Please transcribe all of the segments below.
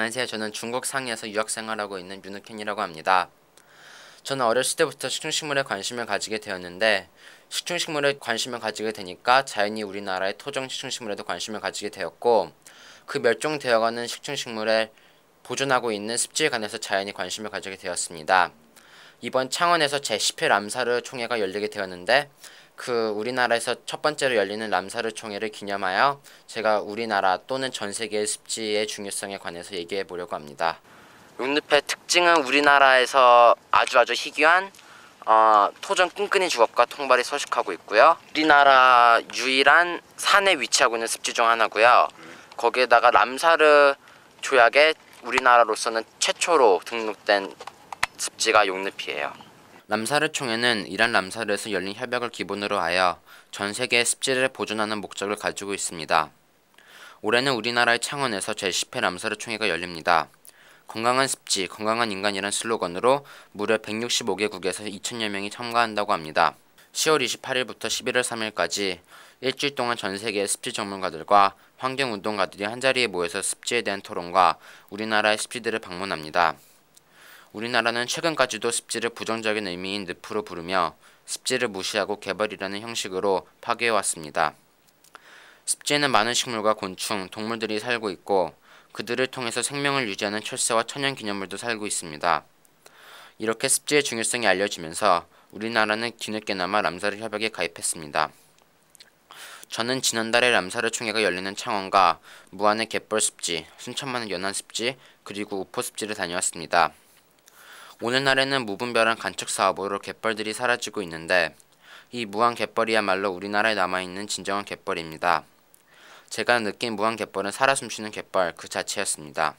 안녕하세요. 저는 중국 상해에서 유학 생활하고 있는 윤욱현이라고 합니다. 저는 어렸을 때부터 식중식물에 관심을 가지게 되었는데 식중식물에 관심을 가지게 되니까 자연히 우리나라의 토종 식중식물에도 관심을 가지게 되었고 그 멸종되어가는 식중식물에 보존하고 있는 습지에 관해서 자연히 관심을 가지게 되었습니다. 이번 창원에서 제10회 람사르 총회가 열리게 되었는데 그 우리나라에서 첫 번째로 열리는 람사르 총회를 기념하여 제가 우리나라 또는 전 세계의 습지의 중요성에 관해서 얘기해 보려고 합니다. 용늪의 특징은 우리나라에서 아주 아주 희귀한 어, 토종 끈끈이 주걱과 통발이 서식하고 있고요. 우리나라 유일한 산에 위치하고 있는 습지 중 하나고요. 거기에다가 람사르 조약에 우리나라로서는 최초로 등록된 습지가 용늪이에요. 람사르 총회는 이란 람사르에서 열린 협약을 기본으로 하여 전 세계의 습지를 보존하는 목적을 가지고 있습니다. 올해는 우리나라의 창원에서 제10회 람사르 총회가 열립니다. 건강한 습지, 건강한 인간이란 슬로건으로 무려 165개국에서 2천여 명이 참가한다고 합니다. 10월 28일부터 11월 3일까지 일주일 동안 전 세계의 습지 전문가들과 환경운동가들이 한자리에 모여서 습지에 대한 토론과 우리나라의 습지들을 방문합니다. 우리나라는 최근까지도 습지를 부정적인 의미인 늪으로 부르며 습지를 무시하고 개발이라는 형식으로 파괴해왔습니다. 습지에는 많은 식물과 곤충, 동물들이 살고 있고 그들을 통해서 생명을 유지하는 철새와 천연기념물도 살고 있습니다. 이렇게 습지의 중요성이 알려지면서 우리나라는 뒤늦게나마 람사르 협약에 가입했습니다. 저는 지난달에 람사르 총회가 열리는 창원과 무안의 갯벌 습지, 순천만의 연안 습지, 그리고 우포 습지를 다녀왔습니다. 오늘날에는 무분별한 간척 사업으로 갯벌들이 사라지고 있는데 이 무한 갯벌이야말로 우리나라에 남아있는 진정한 갯벌입니다. 제가 느낀 무한 갯벌은 살아 숨쉬는 갯벌 그 자체였습니다.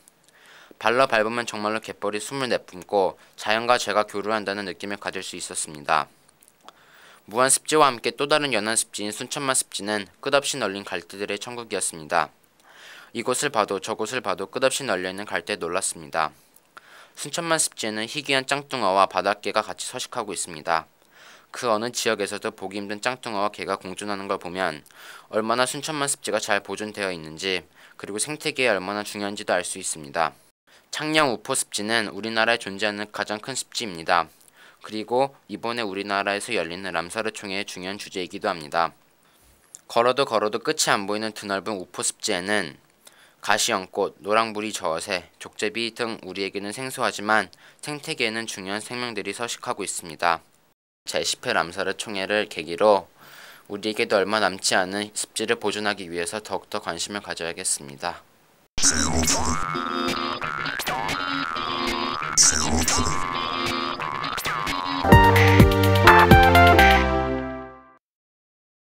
발로 밟으면 정말로 갯벌이 숨을 내뿜고 자연과 제가 교류한다는 느낌을 가질 수 있었습니다. 무한 습지와 함께 또 다른 연안 습지인 순천만 습지는 끝없이 널린 갈대들의 천국이었습니다. 이곳을 봐도 저곳을 봐도 끝없이 널려있는 갈대에 놀랐습니다. 순천만 습지에는 희귀한 짱뚱어와 바닷개가 같이 서식하고 있습니다. 그 어느 지역에서도 보기 힘든 짱뚱어와 개가 공존하는 걸 보면 얼마나 순천만 습지가 잘 보존되어 있는지 그리고 생태계에 얼마나 중요한지도 알 수 있습니다. 창녕 우포 습지는 우리나라에 존재하는 가장 큰 습지입니다. 그리고 이번에 우리나라에서 열리는 람사르 총회의 중요한 주제이기도 합니다. 걸어도 걸어도 끝이 안 보이는 드넓은 우포 습지에는 가시연꽃, 노랑부리 저어새, 족제비 등 우리에게는 생소하지만 생태계에는 중요한 생명들이 서식하고 있습니다. 제10회 람사르 총회를 계기로 우리에게도 얼마 남지 않은 습지를 보존하기 위해서 더욱더 관심을 가져야겠습니다.